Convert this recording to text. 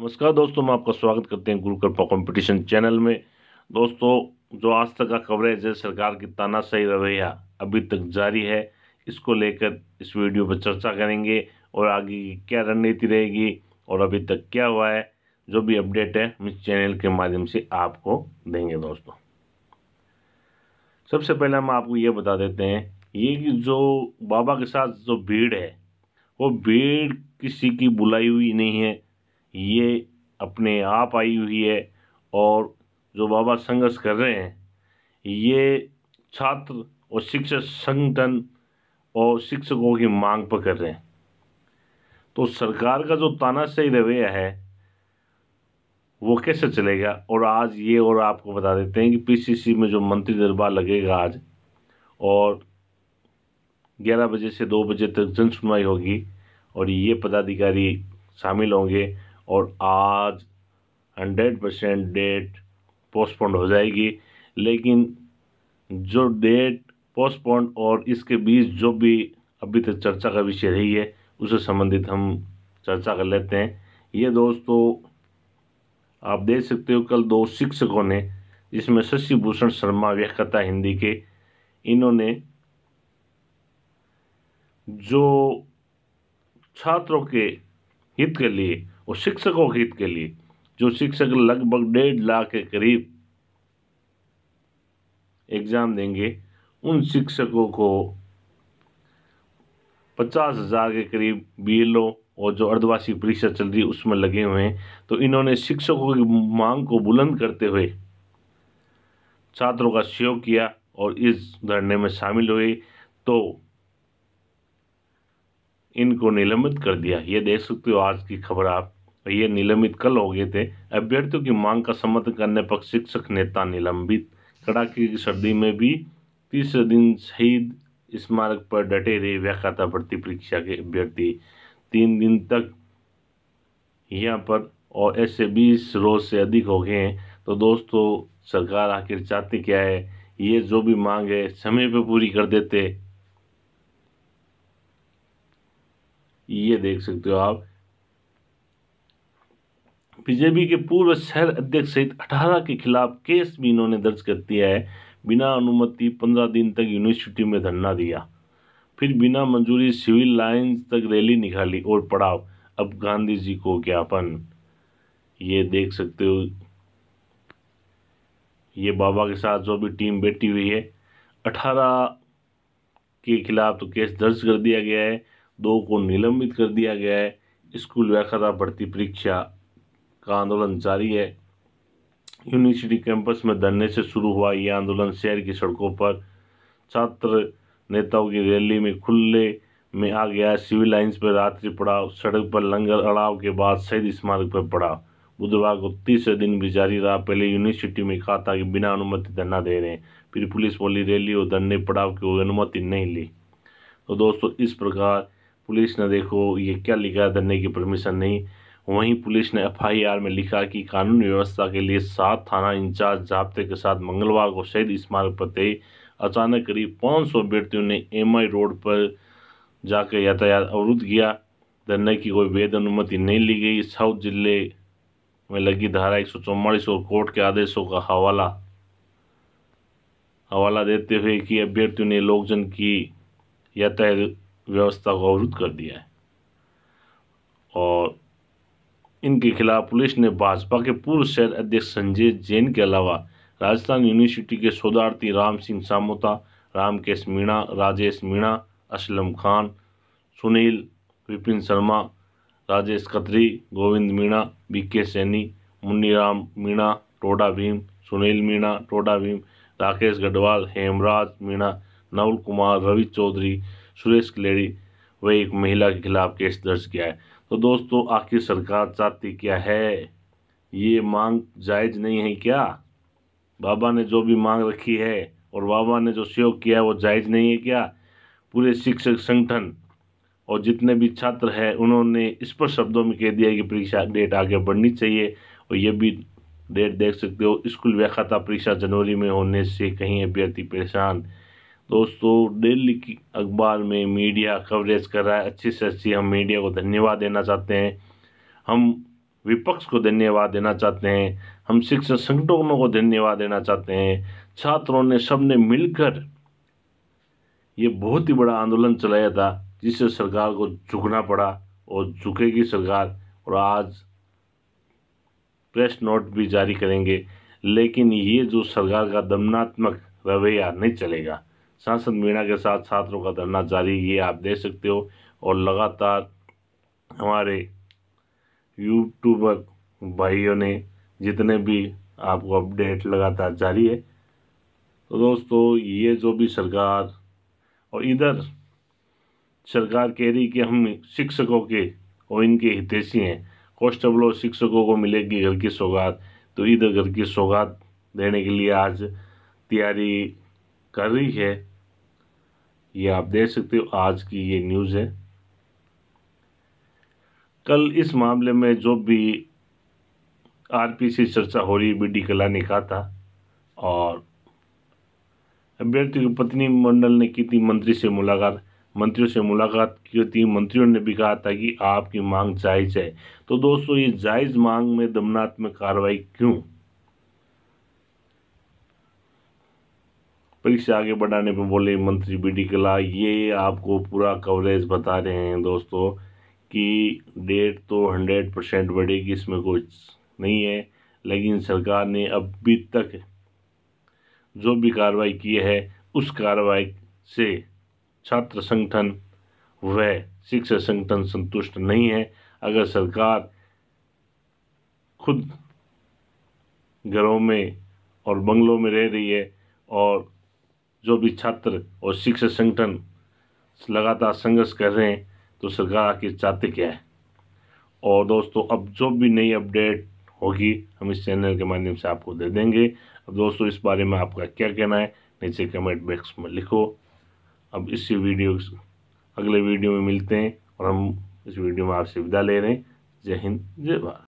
नमस्कार दोस्तों मैं आपका स्वागत करते हैं गुरु कृपा कॉम्पिटिशन चैनल में दोस्तों जो आज तक का कवरेज है सरकार की तानाशाही रवैया अभी तक जारी है इसको लेकर इस वीडियो पर चर्चा करेंगे और आगे की क्या रणनीति रहेगी और अभी तक क्या हुआ है जो भी अपडेट है हम इस चैनल के माध्यम से आपको देंगे दोस्तों सबसे पहले हम आपको ये बता देते हैं ये कि जो बाबा के साथ जो भीड़ है वो भीड़ किसी की बुलाई हुई नहीं है ये अपने आप आई हुई है और जो बाबा संघर्ष कर रहे हैं ये छात्र और शिक्षक संगठन और शिक्षकों की मांग पर कर रहे हैं तो सरकार का जो तानाशाही रवैया है वो कैसे चलेगा और आज ये और आपको बता देते हैं कि पीसीसी में जो मंत्री दरबार लगेगा आज और 11 बजे से 2 बजे तक जन सुनवाई होगी और ये पदाधिकारी शामिल होंगे और आज हंड्रेड परसेंट डेट पोस्टपोन्ड हो जाएगी लेकिन जो डेट पोस्टपोन्ड और इसके बीच जो भी अभी तक चर्चा का विषय रही है उससे संबंधित हम चर्चा कर लेते हैं ये दोस्तों आप देख सकते हो कल दो शिक्षकों ने जिसमें शशि भूषण शर्मा व्याख्याता हिंदी के इन्होंने जो छात्रों के हित के लिए और शिक्षकों के हित के लिए जो शिक्षक लगभग डेढ़ लाख के करीब एग्ज़ाम देंगे उन शिक्षकों को पचास हज़ार के करीब बी और जो अर्धवासी परीक्षा चल रही है उसमें लगे हुए हैं तो इन्होंने शिक्षकों की मांग को बुलंद करते हुए छात्रों का सहयोग किया और इस धरने में शामिल हुए तो इनको निलंबित कर दिया ये देख सकते हो आज की खबर आप ये निलंबित कल हो गए थे अभ्यर्थियों की मांग का समर्थन करने पर शिक्षक नेता निलंबित कड़ाके की सर्दी में भी तीसरे दिन शहीद स्मारक पर डटे रहे व्याख्याता भर्ती परीक्षा के अभ्यर्थी तीन दिन तक यहाँ पर और ऐसे बीस रोज से अधिक हो गए हैं तो दोस्तों सरकार आखिर चाहती क्या है ये जो भी मांग है समय पर पूरी कर देते ये देख सकते हो आप बीजेपी के पूर्व शहर अध्यक्ष सहित अठारह के खिलाफ केस भी इन्होंने दर्ज कर दिया है बिना अनुमति पंद्रह दिन तक यूनिवर्सिटी में धरना दिया फिर बिना मंजूरी सिविल लाइन्स तक रैली निकाली और पड़ाव अब गांधी जी को ज्ञापन ये देख सकते हो ये बाबा के साथ जो भी टीम बैठी हुई है अठारह के खिलाफ तो केस दर्ज कर दिया गया है दो को निलंबित कर दिया गया है स्कूल व्याख्या भर्ती परीक्षा का आंदोलन जारी है यूनिवर्सिटी कैंपस में धरने से शुरू हुआ यह आंदोलन शहर की सड़कों पर छात्र नेताओं की रैली में खुले में आ गया सिविल लाइन्स पर रात्रि पड़ाव सड़क पर लंगर अड़ाव के बाद शहीद स्मारक पर पड़ा बुधवार को तीसरे दिन भी जारी रहा पहले यूनिवर्सिटी में कहा था कि बिना अनुमति धरना दे रहे हैं फिर पुलिस बोली रैली और धरने पड़ाव की अनुमति नहीं ली तो दोस्तों इस प्रकार पुलिस ने देखो ये क्या लिखा है धरने की परमिशन नहीं वहीं पुलिस ने एफआईआर में लिखा कि कानून व्यवस्था के लिए सात थाना इंचार्ज जाब्ते के साथ मंगलवार को शहीद स्मारक पर तय अचानक करीब 500 अभ्यर्थियों ने एमआई रोड पर जाकर यातायात अवरुद्ध किया धरने की कोई वैध अनुमति नहीं ली गई साउथ जिले में लगी धारा एक और कोर्ट के आदेशों का हवाला हवाला देते हुए कि अभ्यर्थियों ने लोकजन की यातायात व्यवस्था को अवरुद्ध कर दिया है और इनके खिलाफ पुलिस ने भाजपा के पूर्व शहर अध्यक्ष संजय जैन के अलावा राजस्थान यूनिवर्सिटी के शोधार्थी राम सिंह सामोता रामकेश मीणा राजेश मीणा असलम खान सुनील विपिन शर्मा राजेश खत्री गोविंद मीणा बीके सैनी मुन्नीराम मीणा टोडा भीम सुनील मीणा टोडा भीम राकेश गढ़वाल हेमराज मीणा नवल कुमार रवि चौधरी सुरेश कलेड़ी व एक महिला के खिलाफ केस दर्ज किया है तो दोस्तों आखिर सरकार चाहती क्या है ये मांग जायज़ नहीं है क्या बाबा ने जो भी मांग रखी है और बाबा ने जो सहयोग किया है वो जायज़ नहीं है क्या पूरे शिक्षक संगठन और जितने भी छात्र हैं उन्होंने इस पर शब्दों में कह दिया कि परीक्षा डेट आगे बढ़नी चाहिए और ये भी डेट देख सकते हो स्कूल व्याख्याता परीक्षा जनवरी में होने से कहीं अभ्यर्थी परेशान दोस्तों डेली की अखबार में मीडिया कवरेज कर रहा है अच्छी से अच्छी हम मीडिया को धन्यवाद देना चाहते हैं हम विपक्ष को धन्यवाद देना चाहते हैं हम शिक्षक संगठनों को धन्यवाद देना चाहते हैं छात्रों ने सब ने मिलकर ये बहुत ही बड़ा आंदोलन चलाया था जिससे सरकार को झुकना पड़ा और झुकेगी सरकार और आज प्रेस नोट भी जारी करेंगे लेकिन ये जो सरकार का दमनात्मक रवैया नहीं चलेगा सांसद मीणा के साथ छात्रों का धरना जारी ये आप देख सकते हो और लगातार हमारे यूट्यूबर भाइयों ने जितने भी आपको अपडेट लगातार जारी है तो दोस्तों ये जो भी सरकार और इधर सरकार कह रही कि हम शिक्षकों के और इनके हितैषी हैं कॉन्स्टेबलों शिक्षकों को मिलेगी घर की सौगात तो इधर घर की सौगात देने के लिए आज तैयारी कर रही है ये आप देख सकते हो आज की ये न्यूज़ है कल इस मामले में जो भी आरपीसी चर्चा हो रही बी डी कला ने कहा था और अभ्यर्थी की पत्नी मंडल ने की थी मंत्री से मुलाकात मंत्रियों से मुलाकात की थी मंत्रियों ने भी कहा था कि आपकी मांग जायज़ है तो दोस्तों ये जायज़ मांग में दमनात्मक कार्रवाई क्यों परीक्षा आगे बढ़ाने पर बोले मंत्री बी डी कला ये आपको पूरा कवरेज बता रहे हैं दोस्तों कि डेट तो हंड्रेड परसेंट बढ़ेगी इसमें कुछ नहीं है लेकिन सरकार ने अभी तक जो भी कार्रवाई की है उस कार्रवाई से छात्र संगठन व शिक्षक संगठन संतुष्ट नहीं है अगर सरकार खुद घरों में और बंगलों में रह रही है और जो भी छात्र और शिक्षक संगठन लगातार संघर्ष कर रहे हैं तो सरकार के चाहते क्या है और दोस्तों अब जो भी नई अपडेट होगी हम इस चैनल के माध्यम से आपको दे देंगे अब दोस्तों इस बारे में आपका क्या कहना है नीचे कमेंट बॉक्स में लिखो अब इसी वीडियो अगले वीडियो में मिलते हैं और हम इस वीडियो में आपसे विदा ले रहे हैं जय हिंद जय भारत